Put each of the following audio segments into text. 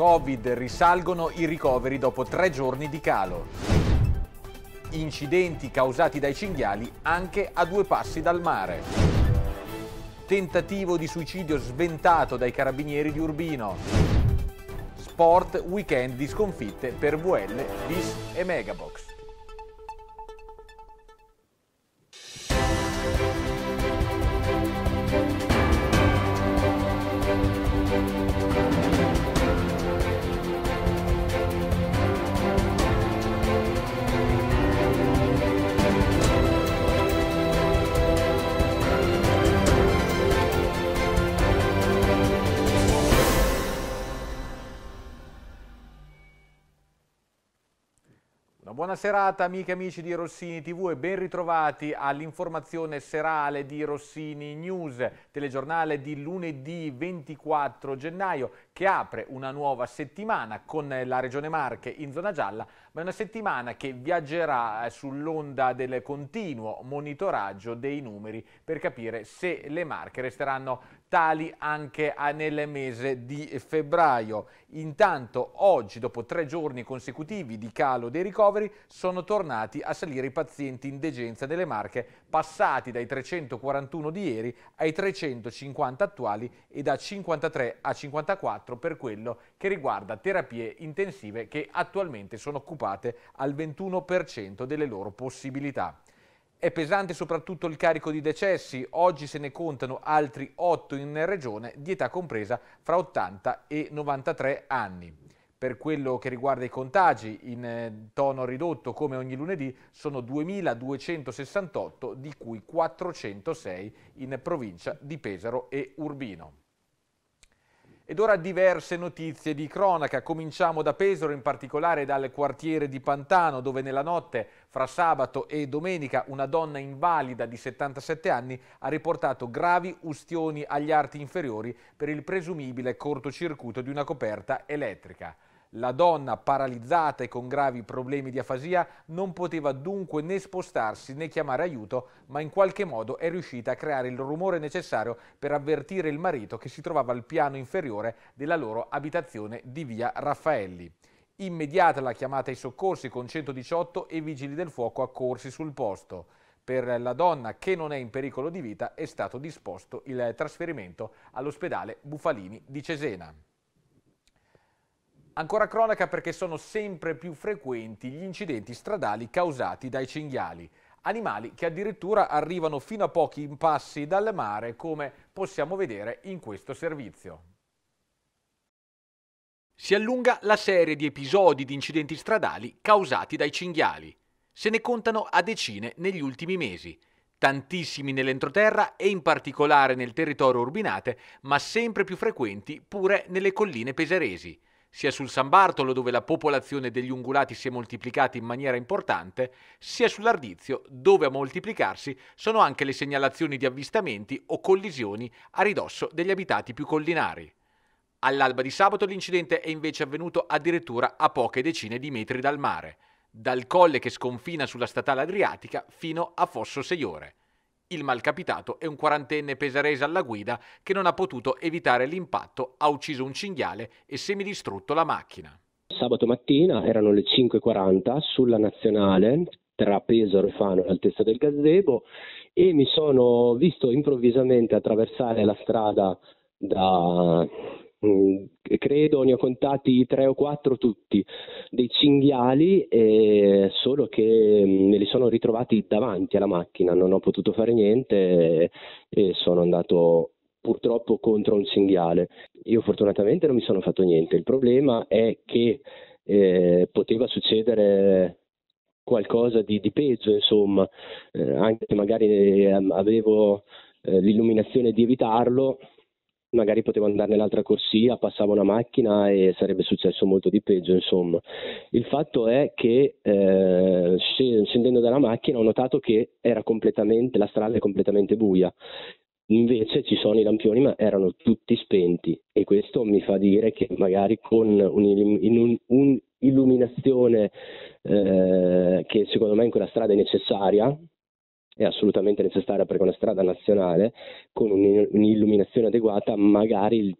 Covid risalgono i ricoveri dopo tre giorni di calo. Incidenti causati dai cinghiali anche a due passi dal mare. Tentativo di suicidio sventato dai carabinieri di Urbino. Sport weekend di sconfitte per VL, Vis e Megabox. Buona serata amiche e amici di Rossini TV e ben ritrovati all'informazione serale di Rossini News, telegiornale di lunedì 24 gennaio che apre una nuova settimana con la Regione Marche in zona gialla, ma è una settimana che viaggerà eh, sull'onda del continuo monitoraggio dei numeri per capire se le Marche resteranno tali anche ah, nel mese di febbraio. Intanto oggi, dopo tre giorni consecutivi di calo dei ricoveri, sono tornati a salire i pazienti in degenza delle Marche, passati dai 341 di ieri ai 350 attuali e da 53 a 54 per quello che riguarda terapie intensive che attualmente sono occupate al 21% delle loro possibilità. È pesante soprattutto il carico di decessi, oggi se ne contano altri 8 in regione di età compresa fra 80 e 93 anni. Per quello che riguarda i contagi, in eh, tono ridotto come ogni lunedì, sono 2.268 di cui 406 in provincia di Pesaro e Urbino. Ed ora diverse notizie di cronaca. Cominciamo da Pesaro, in particolare dal quartiere di Pantano, dove nella notte fra sabato e domenica una donna invalida di 77 anni ha riportato gravi ustioni agli arti inferiori per il presumibile cortocircuito di una coperta elettrica. La donna, paralizzata e con gravi problemi di afasia, non poteva dunque né spostarsi né chiamare aiuto, ma in qualche modo è riuscita a creare il rumore necessario per avvertire il marito che si trovava al piano inferiore della loro abitazione di via Raffaelli. Immediata la chiamata ai soccorsi con 118 e vigili del fuoco accorsi sul posto. Per la donna, che non è in pericolo di vita, è stato disposto il trasferimento all'ospedale Bufalini di Cesena. Ancora cronaca perché sono sempre più frequenti gli incidenti stradali causati dai cinghiali, animali che addirittura arrivano fino a pochi impassi dal mare come possiamo vedere in questo servizio. Si allunga la serie di episodi di incidenti stradali causati dai cinghiali. Se ne contano a decine negli ultimi mesi, tantissimi nell'entroterra e in particolare nel territorio urbinate, ma sempre più frequenti pure nelle colline peseresi sia sul San Bartolo dove la popolazione degli ungulati si è moltiplicata in maniera importante, sia sull'Ardizio dove a moltiplicarsi sono anche le segnalazioni di avvistamenti o collisioni a ridosso degli abitati più collinari. All'alba di sabato l'incidente è invece avvenuto addirittura a poche decine di metri dal mare, dal colle che sconfina sulla statale adriatica fino a Fosso Seiore il malcapitato è un quarantenne pesarese alla guida che non ha potuto evitare l'impatto, ha ucciso un cinghiale e semidistrutto la macchina. Sabato mattina erano le 5.40 sulla nazionale tra Pesaro e Fano all'altezza del gazebo e mi sono visto improvvisamente attraversare la strada da eh, credo ne ho contati tre o quattro tutti, dei cinghiali, eh, solo che mm, me li sono ritrovati davanti alla macchina, non ho potuto fare niente e sono andato purtroppo contro un cinghiale. Io fortunatamente non mi sono fatto niente, il problema è che eh, poteva succedere qualcosa di, di peggio, insomma, eh, anche magari eh, avevo eh, l'illuminazione di evitarlo, magari potevo andare nell'altra corsia, passava una macchina e sarebbe successo molto di peggio, insomma. Il fatto è che eh, scendendo dalla macchina ho notato che la strada è completamente buia. Invece ci sono i lampioni, ma erano tutti spenti e questo mi fa dire che magari con un'illuminazione eh, che secondo me in quella strada è necessaria, è assolutamente necessaria perché una strada nazionale con un'illuminazione adeguata magari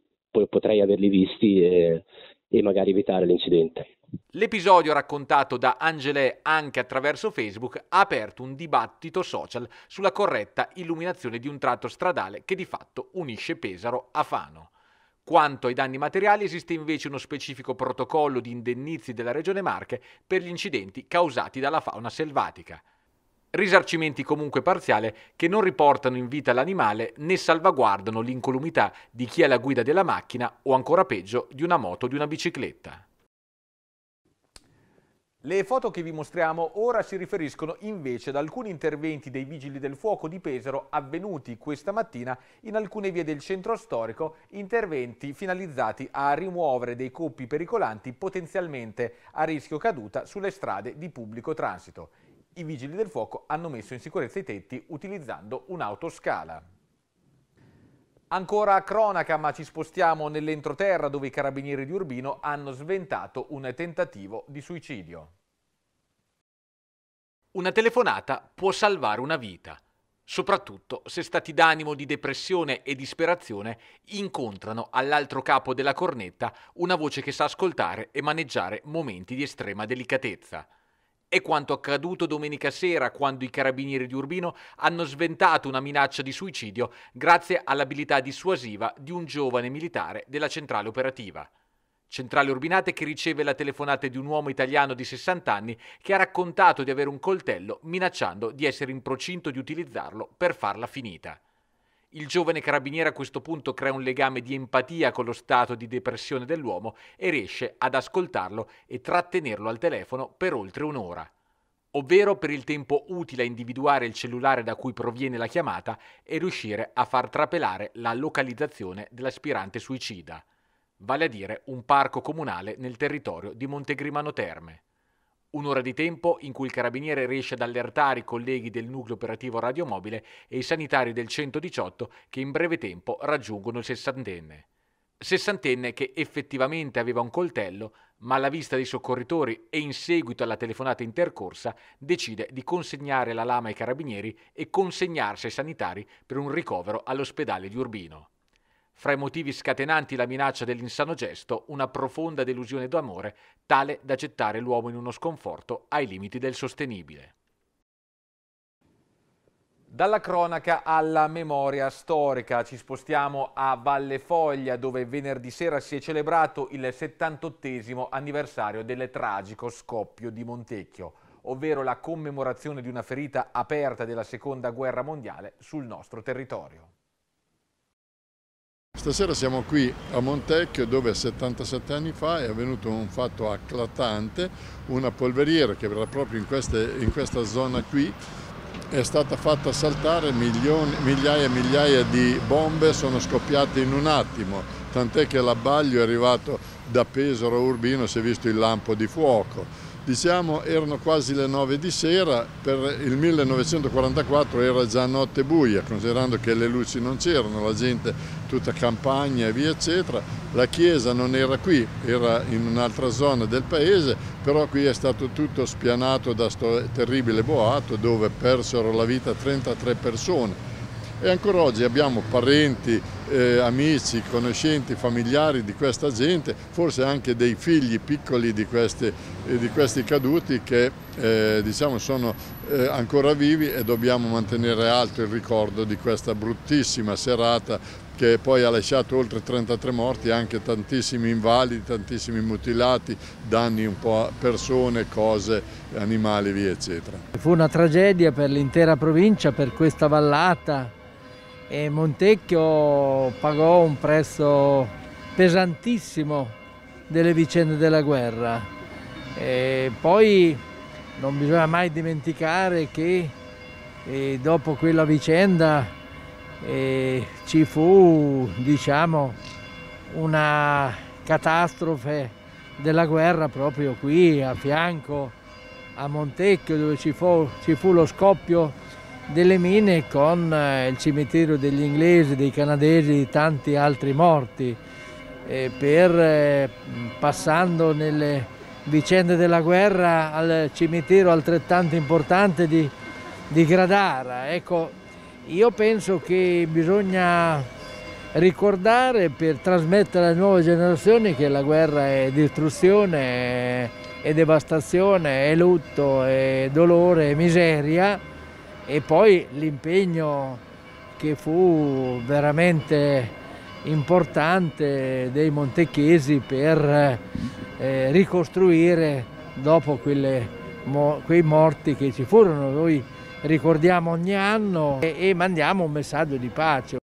potrei averli visti e, e magari evitare l'incidente. L'episodio raccontato da Angelè anche attraverso Facebook ha aperto un dibattito social sulla corretta illuminazione di un tratto stradale che di fatto unisce Pesaro a Fano. Quanto ai danni materiali esiste invece uno specifico protocollo di indennizi della Regione Marche per gli incidenti causati dalla fauna selvatica risarcimenti comunque parziali che non riportano in vita l'animale né salvaguardano l'incolumità di chi è alla guida della macchina o ancora peggio di una moto o di una bicicletta. Le foto che vi mostriamo ora si riferiscono invece ad alcuni interventi dei vigili del fuoco di Pesaro avvenuti questa mattina in alcune vie del centro storico, interventi finalizzati a rimuovere dei coppi pericolanti potenzialmente a rischio caduta sulle strade di pubblico transito i vigili del fuoco hanno messo in sicurezza i tetti utilizzando un'autoscala. Ancora cronaca, ma ci spostiamo nell'entroterra dove i carabinieri di Urbino hanno sventato un tentativo di suicidio. Una telefonata può salvare una vita, soprattutto se stati d'animo di depressione e disperazione incontrano all'altro capo della cornetta una voce che sa ascoltare e maneggiare momenti di estrema delicatezza. È quanto accaduto domenica sera quando i carabinieri di Urbino hanno sventato una minaccia di suicidio grazie all'abilità dissuasiva di un giovane militare della centrale operativa. Centrale Urbinate che riceve la telefonata di un uomo italiano di 60 anni che ha raccontato di avere un coltello minacciando di essere in procinto di utilizzarlo per farla finita. Il giovane carabiniere a questo punto crea un legame di empatia con lo stato di depressione dell'uomo e riesce ad ascoltarlo e trattenerlo al telefono per oltre un'ora ovvero per il tempo utile a individuare il cellulare da cui proviene la chiamata e riuscire a far trapelare la localizzazione dell'aspirante suicida, vale a dire un parco comunale nel territorio di Montegrimano Terme. Un'ora di tempo in cui il carabiniere riesce ad allertare i colleghi del nucleo operativo radiomobile e i sanitari del 118 che in breve tempo raggiungono il sessantenne. Sessantenne che effettivamente aveva un coltello, ma alla vista dei soccorritori e in seguito alla telefonata intercorsa decide di consegnare la lama ai carabinieri e consegnarsi ai sanitari per un ricovero all'ospedale di Urbino. Fra i motivi scatenanti la minaccia dell'insano gesto, una profonda delusione d'amore, tale da gettare l'uomo in uno sconforto ai limiti del sostenibile. Dalla cronaca alla memoria storica ci spostiamo a Valle Foglia dove venerdì sera si è celebrato il 78 anniversario del tragico scoppio di Montecchio, ovvero la commemorazione di una ferita aperta della seconda guerra mondiale sul nostro territorio. Stasera siamo qui a Montecchio dove 77 anni fa è avvenuto un fatto acclatante, una polveriera che era proprio in, queste, in questa zona qui è stata fatta saltare, milioni, migliaia e migliaia di bombe sono scoppiate in un attimo, tant'è che l'abbaglio è arrivato da Pesaro a Urbino, si è visto il lampo di fuoco diciamo erano quasi le 9 di sera, per il 1944 era già notte buia, considerando che le luci non c'erano, la gente tutta campagna e via eccetera, la chiesa non era qui, era in un'altra zona del paese, però qui è stato tutto spianato da questo terribile boato dove persero la vita 33 persone e ancora oggi abbiamo parenti, eh, amici, conoscenti, familiari di questa gente, forse anche dei figli piccoli di, queste, eh, di questi caduti che eh, diciamo sono eh, ancora vivi e dobbiamo mantenere alto il ricordo di questa bruttissima serata che poi ha lasciato oltre 33 morti, anche tantissimi invalidi, tantissimi mutilati, danni un po' a persone, cose, animali, via eccetera. Fu una tragedia per l'intera provincia, per questa vallata, e Montecchio pagò un prezzo pesantissimo delle vicende della guerra. E poi non bisogna mai dimenticare che eh, dopo quella vicenda eh, ci fu diciamo, una catastrofe della guerra proprio qui a fianco a Montecchio dove ci fu, ci fu lo scoppio delle mine con eh, il cimitero degli inglesi, dei canadesi e di tanti altri morti, per, eh, passando nelle vicende della guerra al cimitero altrettanto importante di, di Gradara. Ecco, io penso che bisogna ricordare per trasmettere alle nuove generazioni che la guerra è distruzione, è, è devastazione, è lutto, è dolore, è miseria e poi l'impegno che fu veramente importante dei montechesi per eh, ricostruire dopo quelle, mo, quei morti che ci furono. Noi ricordiamo ogni anno e, e mandiamo un messaggio di pace.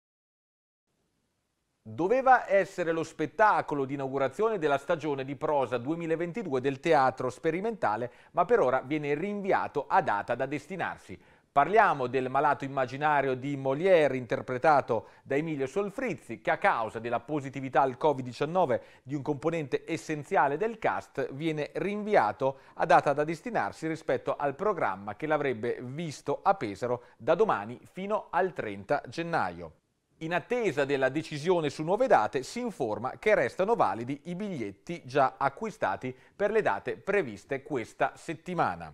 Doveva essere lo spettacolo di inaugurazione della stagione di prosa 2022 del teatro sperimentale, ma per ora viene rinviato a data da destinarsi. Parliamo del malato immaginario di Molière interpretato da Emilio Solfrizzi che a causa della positività al Covid-19 di un componente essenziale del cast viene rinviato a data da destinarsi rispetto al programma che l'avrebbe visto a Pesaro da domani fino al 30 gennaio. In attesa della decisione su nuove date si informa che restano validi i biglietti già acquistati per le date previste questa settimana.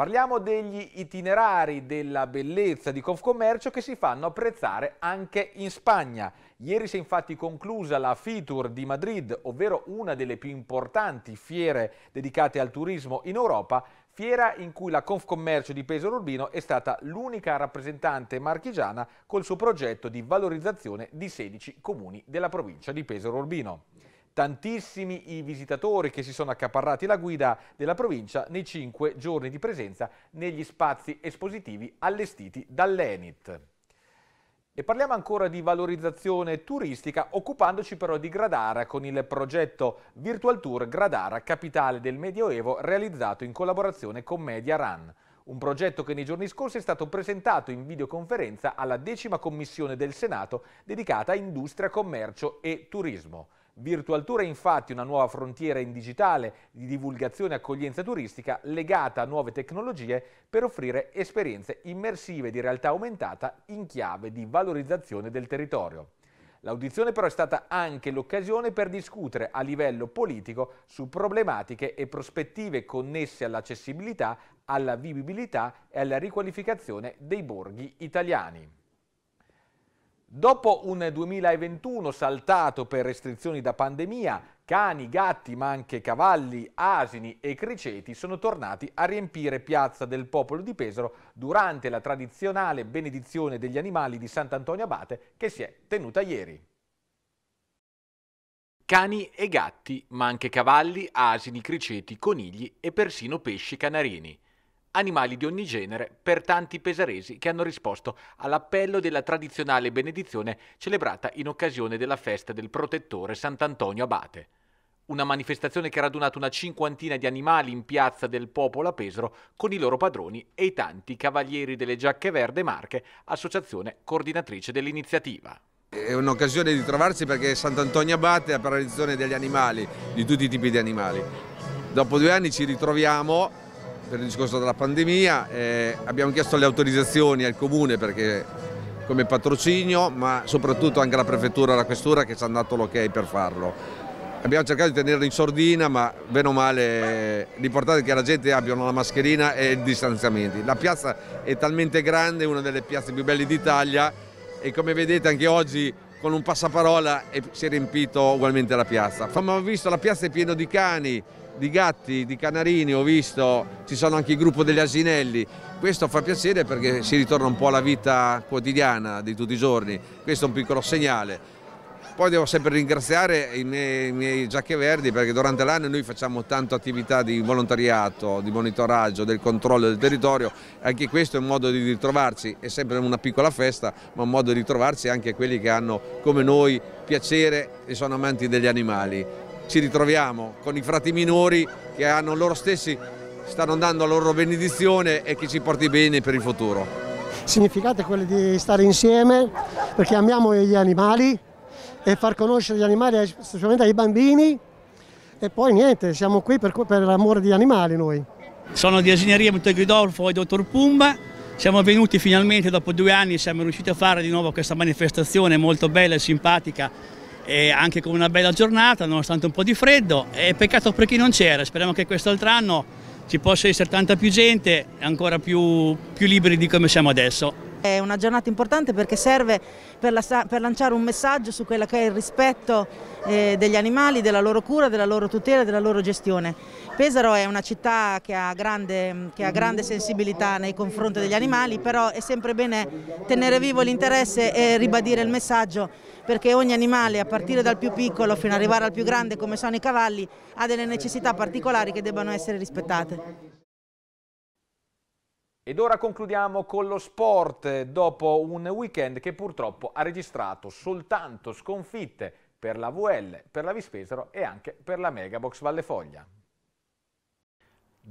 Parliamo degli itinerari della bellezza di Confcommercio che si fanno apprezzare anche in Spagna. Ieri si è infatti conclusa la FITUR di Madrid, ovvero una delle più importanti fiere dedicate al turismo in Europa, fiera in cui la Confcommercio di Pesaro Urbino è stata l'unica rappresentante marchigiana col suo progetto di valorizzazione di 16 comuni della provincia di Pesaro Urbino tantissimi i visitatori che si sono accaparrati la guida della provincia nei cinque giorni di presenza negli spazi espositivi allestiti dall'Enit. E parliamo ancora di valorizzazione turistica, occupandoci però di Gradara con il progetto Virtual Tour Gradara, capitale del Medioevo, realizzato in collaborazione con Media Run. Un progetto che nei giorni scorsi è stato presentato in videoconferenza alla decima commissione del Senato dedicata a industria, commercio e turismo. Virtual Tour è infatti una nuova frontiera in digitale di divulgazione e accoglienza turistica legata a nuove tecnologie per offrire esperienze immersive di realtà aumentata in chiave di valorizzazione del territorio. L'audizione però è stata anche l'occasione per discutere a livello politico su problematiche e prospettive connesse all'accessibilità, alla vivibilità e alla riqualificazione dei borghi italiani. Dopo un 2021 saltato per restrizioni da pandemia, cani, gatti, ma anche cavalli, asini e criceti sono tornati a riempire Piazza del Popolo di Pesaro durante la tradizionale benedizione degli animali di Sant'Antonio Abate che si è tenuta ieri. Cani e gatti, ma anche cavalli, asini, criceti, conigli e persino pesci canarini animali di ogni genere per tanti pesaresi che hanno risposto all'appello della tradizionale benedizione celebrata in occasione della festa del protettore Sant'Antonio Abate. Una manifestazione che ha radunato una cinquantina di animali in piazza del Popolo a Pesaro con i loro padroni e i tanti cavalieri delle giacche verde Marche, associazione coordinatrice dell'iniziativa. È un'occasione di trovarsi perché Sant'Antonio Abate è la paralizzazione degli animali, di tutti i tipi di animali. Dopo due anni ci ritroviamo per il discorso della pandemia, eh, abbiamo chiesto le autorizzazioni al comune perché, come patrocinio, ma soprattutto anche alla prefettura e alla questura che ci hanno dato l'ok per farlo. Abbiamo cercato di tenerlo in sordina, ma bene o male l'importante è che la gente abbia la mascherina e i distanziamenti. La piazza è talmente grande, una delle piazze più belle d'Italia e come vedete anche oggi con un passaparola si è riempito ugualmente la piazza. Ma ho visto la piazza è piena di cani, di gatti, di canarini, ho visto, ci sono anche il gruppo degli asinelli. Questo fa piacere perché si ritorna un po' alla vita quotidiana di tutti i giorni, questo è un piccolo segnale. Poi devo sempre ringraziare i miei, i miei giacche verdi perché durante l'anno noi facciamo tanta attività di volontariato, di monitoraggio, del controllo del territorio, anche questo è un modo di ritrovarci, è sempre una piccola festa, ma un modo di ritrovarci anche quelli che hanno come noi piacere e sono amanti degli animali ci ritroviamo con i frati minori che hanno loro stessi, stanno dando la loro benedizione e che ci porti bene per il futuro. Il significato è quello di stare insieme perché amiamo gli animali e far conoscere gli animali specialmente ai bambini e poi niente, siamo qui per, per l'amore degli animali noi. Sono di Asineria Montegridolfo e Dottor Pumba, siamo venuti finalmente dopo due anni, siamo riusciti a fare di nuovo questa manifestazione molto bella e simpatica e anche con una bella giornata, nonostante un po' di freddo. E peccato per chi non c'era, speriamo che quest'altro anno ci possa essere tanta più gente e ancora più, più liberi di come siamo adesso. È una giornata importante perché serve per, la, per, lanciare un messaggio su quello che è il rispetto eh, degli animali, della loro cura, della loro tutela, e della loro gestione. Pesaro è una città che ha, grande, che ha, grande, sensibilità nei confronti degli animali, però è sempre bene tenere vivo l'interesse e ribadire il messaggio perché ogni animale, a partire dal più piccolo fino ad arrivare al più grande come sono i cavalli, ha delle necessità particolari che debbano essere rispettate. Ed ora concludiamo con lo sport dopo un weekend che purtroppo ha registrato soltanto sconfitte per la VL, per la Vispesaro e anche per la Megabox Valle Foglia.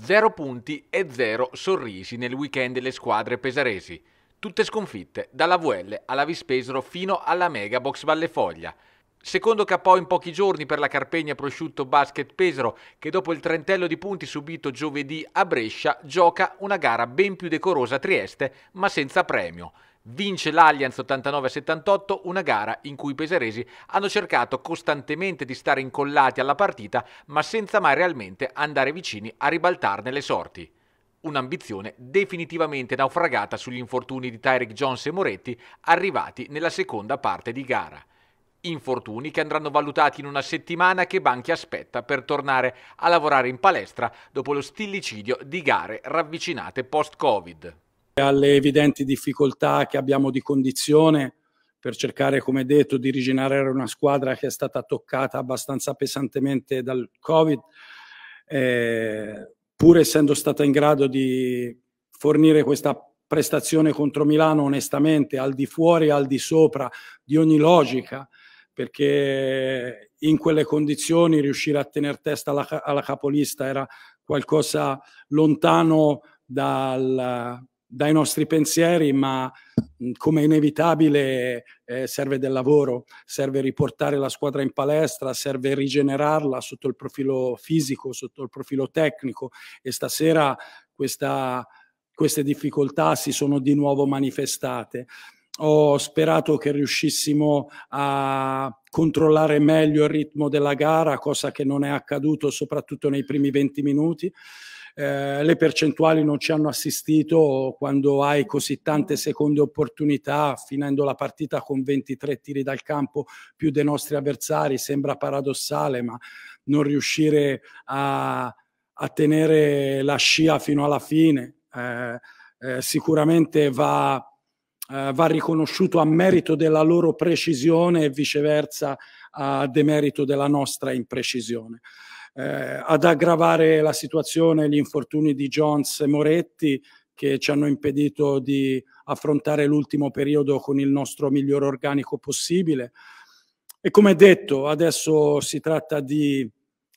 0 punti e 0 sorrisi nel weekend delle squadre pesaresi, tutte sconfitte dalla VL alla Vispesero fino alla Mega Box Valle Foglia. Secondo KO in pochi giorni per la Carpegna Prosciutto Basket Pesaro, che dopo il trentello di punti subito giovedì a Brescia, gioca una gara ben più decorosa a Trieste, ma senza premio. Vince l'Allianz 89-78, una gara in cui i peseresi hanno cercato costantemente di stare incollati alla partita, ma senza mai realmente andare vicini a ribaltarne le sorti. Un'ambizione definitivamente naufragata sugli infortuni di Tyrick Jones e Moretti arrivati nella seconda parte di gara. Infortuni che andranno valutati in una settimana che Banchi aspetta per tornare a lavorare in palestra dopo lo stillicidio di gare ravvicinate post-Covid alle evidenti difficoltà che abbiamo di condizione per cercare, come detto, di rigenerare una squadra che è stata toccata abbastanza pesantemente dal Covid, eh, pur essendo stata in grado di fornire questa prestazione contro Milano onestamente, al di fuori e al di sopra di ogni logica, perché in quelle condizioni riuscire a tenere testa alla, alla capolista era qualcosa lontano dal, dai nostri pensieri, ma come inevitabile eh, serve del lavoro, serve riportare la squadra in palestra, serve rigenerarla sotto il profilo fisico, sotto il profilo tecnico e stasera questa, queste difficoltà si sono di nuovo manifestate. Ho sperato che riuscissimo a controllare meglio il ritmo della gara, cosa che non è accaduto soprattutto nei primi 20 minuti. Eh, le percentuali non ci hanno assistito quando hai così tante seconde opportunità, finendo la partita con 23 tiri dal campo più dei nostri avversari, sembra paradossale, ma non riuscire a, a tenere la scia fino alla fine eh, eh, sicuramente va, eh, va riconosciuto a merito della loro precisione e viceversa a demerito della nostra imprecisione eh, ad aggravare la situazione gli infortuni di Jones e Moretti che ci hanno impedito di affrontare l'ultimo periodo con il nostro miglior organico possibile. E come detto, adesso si tratta di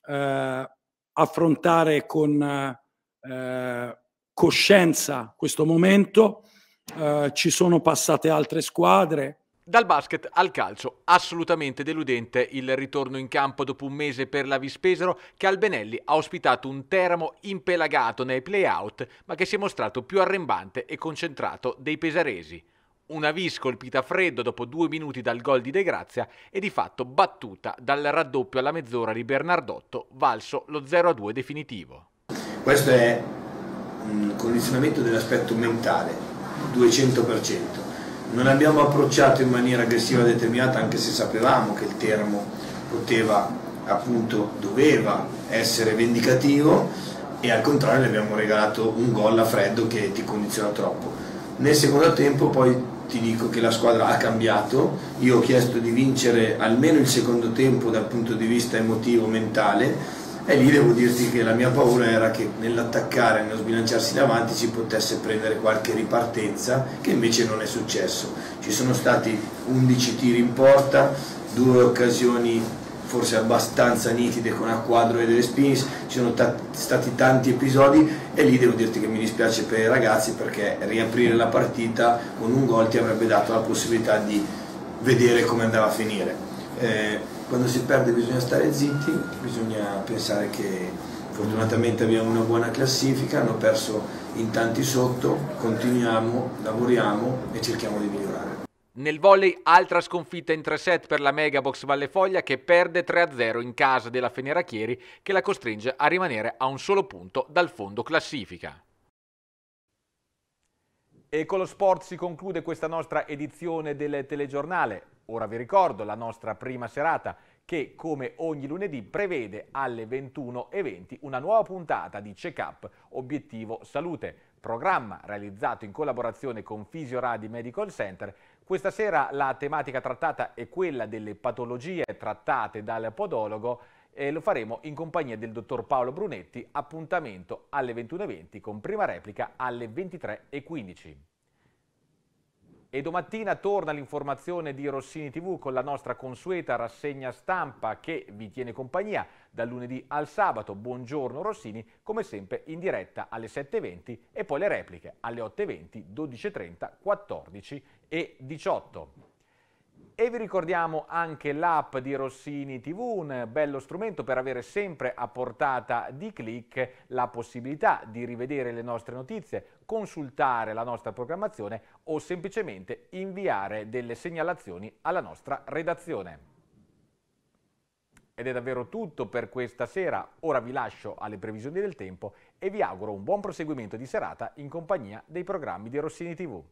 eh, affrontare con eh, coscienza questo momento. Eh, ci sono passate altre squadre, dal basket al calcio, assolutamente deludente il ritorno in campo dopo un mese per la Vispesaro che Albenelli ha ospitato un Teramo impelagato nei play-out ma che si è mostrato più arrembante e concentrato dei pesaresi. Una vis colpita a freddo dopo due minuti dal gol di De Grazia e di fatto battuta dal raddoppio alla mezz'ora di Bernardotto, valso lo 0-2 definitivo. Questo è un condizionamento dell'aspetto mentale, 200% non abbiamo approcciato in maniera aggressiva determinata anche se sapevamo che il termo poteva appunto doveva essere vendicativo e al contrario le abbiamo regalato un gol a freddo che ti condiziona troppo nel secondo tempo poi ti dico che la squadra ha cambiato io ho chiesto di vincere almeno il secondo tempo dal punto di vista emotivo mentale e lì devo dirti che la mia paura era che nell'attaccare, nello sbilanciarsi davanti, si potesse prendere qualche ripartenza, che invece non è successo. Ci sono stati 11 tiri in porta, due occasioni forse abbastanza nitide con Acquadro e delle Spins, ci sono stati tanti episodi e lì devo dirti che mi dispiace per i ragazzi perché riaprire la partita con un gol ti avrebbe dato la possibilità di vedere come andava a finire. Eh, quando si perde bisogna stare zitti, bisogna pensare che fortunatamente abbiamo una buona classifica, hanno perso in tanti sotto, continuiamo, lavoriamo e cerchiamo di migliorare. Nel volley altra sconfitta in tre set per la Megabox Valle Foglia che perde 3-0 in casa della Fenerachieri che la costringe a rimanere a un solo punto dal fondo classifica. E con lo sport si conclude questa nostra edizione del telegiornale. Ora vi ricordo la nostra prima serata che come ogni lunedì prevede alle 21.20 una nuova puntata di Check Up Obiettivo Salute, programma realizzato in collaborazione con Fisioradi Medical Center. Questa sera la tematica trattata è quella delle patologie trattate dal podologo e lo faremo in compagnia del dottor Paolo Brunetti, appuntamento alle 21.20 con prima replica alle 23.15. E domattina torna l'informazione di Rossini TV con la nostra consueta rassegna stampa che vi tiene compagnia dal lunedì al sabato. Buongiorno Rossini, come sempre in diretta alle 7.20 e poi le repliche alle 8.20, 12.30, 14 e 18. E vi ricordiamo anche l'app di Rossini TV, un bello strumento per avere sempre a portata di clic la possibilità di rivedere le nostre notizie, consultare la nostra programmazione o semplicemente inviare delle segnalazioni alla nostra redazione. Ed è davvero tutto per questa sera, ora vi lascio alle previsioni del tempo e vi auguro un buon proseguimento di serata in compagnia dei programmi di Rossini TV.